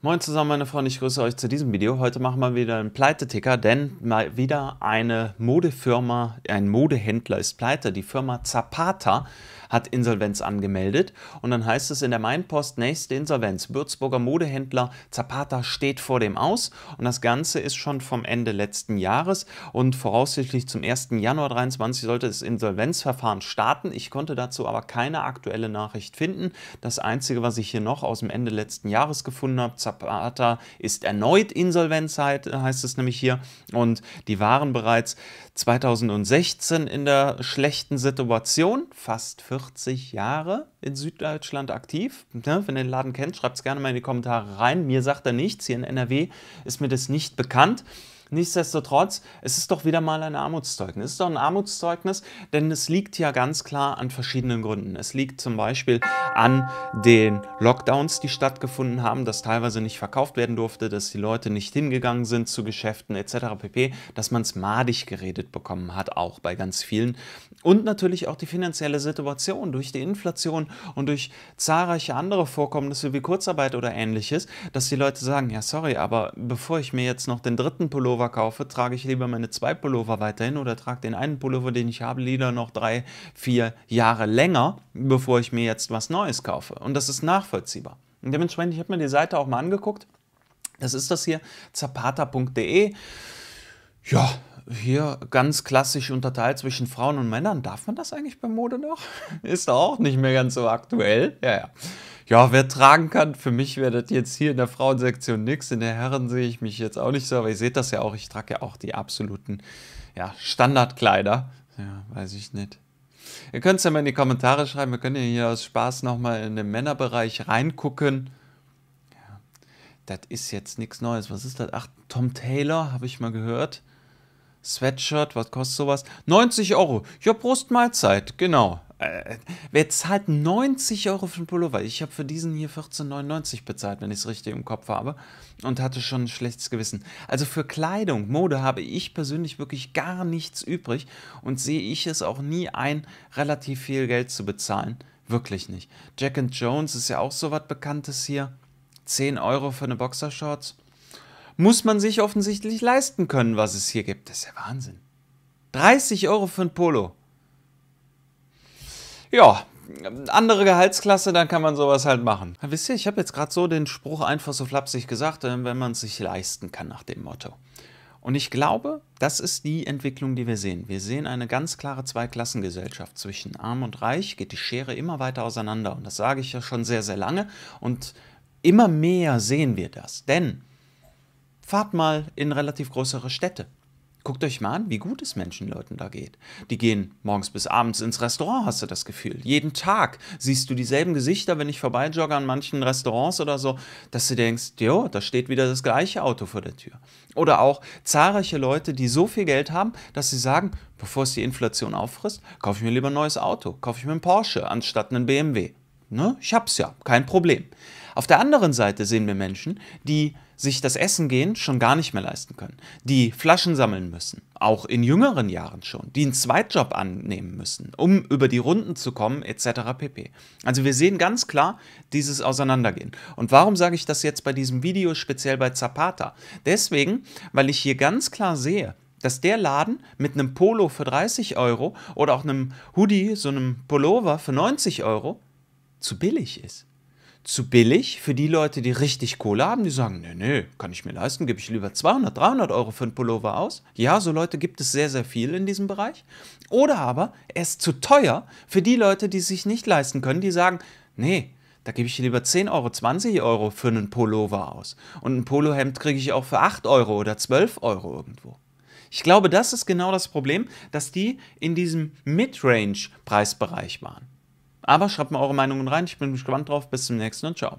Moin zusammen meine Freunde, ich grüße euch zu diesem Video. Heute machen wir wieder einen Pleiteticker, denn mal wieder eine Modefirma, ein Modehändler ist pleite. Die Firma Zapata hat Insolvenz angemeldet und dann heißt es in der Mainpost nächste Insolvenz. Würzburger Modehändler Zapata steht vor dem Aus und das Ganze ist schon vom Ende letzten Jahres und voraussichtlich zum 1. Januar 2023 sollte das Insolvenzverfahren starten. Ich konnte dazu aber keine aktuelle Nachricht finden. Das Einzige, was ich hier noch aus dem Ende letzten Jahres gefunden habe, Zapata ist erneut insolvent, äh, heißt es nämlich hier. Und die waren bereits 2016 in der schlechten Situation, fast 40 Jahre in Süddeutschland aktiv. Ne? Wenn ihr den Laden kennt, schreibt es gerne mal in die Kommentare rein. Mir sagt er nichts. Hier in NRW ist mir das nicht bekannt. Nichtsdestotrotz, es ist doch wieder mal ein Armutszeugnis. Es ist doch ein Armutszeugnis, denn es liegt ja ganz klar an verschiedenen Gründen. Es liegt zum Beispiel an den Lockdowns, die stattgefunden haben, dass teilweise nicht verkauft werden durfte, dass die Leute nicht hingegangen sind zu Geschäften etc. pp, dass man es madig geredet bekommen hat, auch bei ganz vielen. Und natürlich auch die finanzielle Situation durch die Inflation und durch zahlreiche andere Vorkommnisse wie Kurzarbeit oder ähnliches, dass die Leute sagen, ja sorry, aber bevor ich mir jetzt noch den dritten Pullover kaufe, trage ich lieber meine zwei Pullover weiterhin oder trage den einen Pullover, den ich habe, lieber noch drei, vier Jahre länger, bevor ich mir jetzt was Neues Neues kaufe. Und das ist nachvollziehbar. Und dementsprechend, ich habe mir die Seite auch mal angeguckt. Das ist das hier, zapata.de. Ja, hier ganz klassisch unterteilt zwischen Frauen und Männern. Darf man das eigentlich bei Mode noch? Ist auch nicht mehr ganz so aktuell. Ja, ja. Ja, wer tragen kann, für mich wäre das jetzt hier in der Frauensektion nichts. In der Herren sehe ich mich jetzt auch nicht so, aber ihr seht das ja auch. Ich trage ja auch die absoluten ja, Standardkleider. Ja, weiß ich nicht. Ihr könnt es ja mal in die Kommentare schreiben. Wir können ja hier aus Spaß nochmal in den Männerbereich reingucken. Ja, das ist jetzt nichts Neues. Was ist das? Ach, Tom Taylor, habe ich mal gehört. Sweatshirt, was kostet sowas? 90 Euro. Ja, Prost Mahlzeit, genau. Äh, wer zahlt 90 Euro für einen Pullover? Ich habe für diesen hier 14,99 bezahlt, wenn ich es richtig im Kopf habe. Und hatte schon ein schlechtes Gewissen. Also für Kleidung, Mode habe ich persönlich wirklich gar nichts übrig und sehe ich es auch nie ein, relativ viel Geld zu bezahlen. Wirklich nicht. Jack and Jones ist ja auch so was Bekanntes hier. 10 Euro für eine Boxershorts muss man sich offensichtlich leisten können, was es hier gibt. Das ist ja Wahnsinn. 30 Euro für ein Polo. Ja, andere Gehaltsklasse, dann kann man sowas halt machen. Ja, wisst ihr, ich habe jetzt gerade so den Spruch einfach so flapsig gesagt, ähm, wenn man es sich leisten kann nach dem Motto. Und ich glaube, das ist die Entwicklung, die wir sehen. Wir sehen eine ganz klare Zweiklassengesellschaft. Zwischen Arm und Reich geht die Schere immer weiter auseinander. Und das sage ich ja schon sehr, sehr lange. Und immer mehr sehen wir das. Denn Fahrt mal in relativ größere Städte. Guckt euch mal an, wie gut es Menschenleuten da geht. Die gehen morgens bis abends ins Restaurant, hast du das Gefühl. Jeden Tag siehst du dieselben Gesichter, wenn ich vorbeijogge an manchen Restaurants oder so, dass du denkst, jo, da steht wieder das gleiche Auto vor der Tür. Oder auch zahlreiche Leute, die so viel Geld haben, dass sie sagen, bevor es die Inflation auffrisst, kaufe ich mir lieber ein neues Auto, kaufe ich mir einen Porsche anstatt einen BMW. Ne? Ich hab's ja, kein Problem. Auf der anderen Seite sehen wir Menschen, die sich das Essen gehen schon gar nicht mehr leisten können, die Flaschen sammeln müssen, auch in jüngeren Jahren schon, die einen Zweitjob annehmen müssen, um über die Runden zu kommen, etc. pp. Also wir sehen ganz klar dieses Auseinandergehen. Und warum sage ich das jetzt bei diesem Video, speziell bei Zapata? Deswegen, weil ich hier ganz klar sehe, dass der Laden mit einem Polo für 30 Euro oder auch einem Hoodie, so einem Pullover für 90 Euro zu billig ist zu billig für die Leute, die richtig Kohle haben, die sagen, nee, nee, kann ich mir leisten, gebe ich lieber 200, 300 Euro für einen Pullover aus. Ja, so Leute gibt es sehr, sehr viel in diesem Bereich. Oder aber er ist zu teuer für die Leute, die es sich nicht leisten können, die sagen, nee, da gebe ich lieber 10 Euro, 20 Euro für einen Pullover aus. Und ein Polohemd kriege ich auch für 8 Euro oder 12 Euro irgendwo. Ich glaube, das ist genau das Problem, dass die in diesem Midrange-Preisbereich waren. Aber schreibt mir eure Meinungen rein. Ich bin gespannt drauf. Bis zum nächsten und ciao.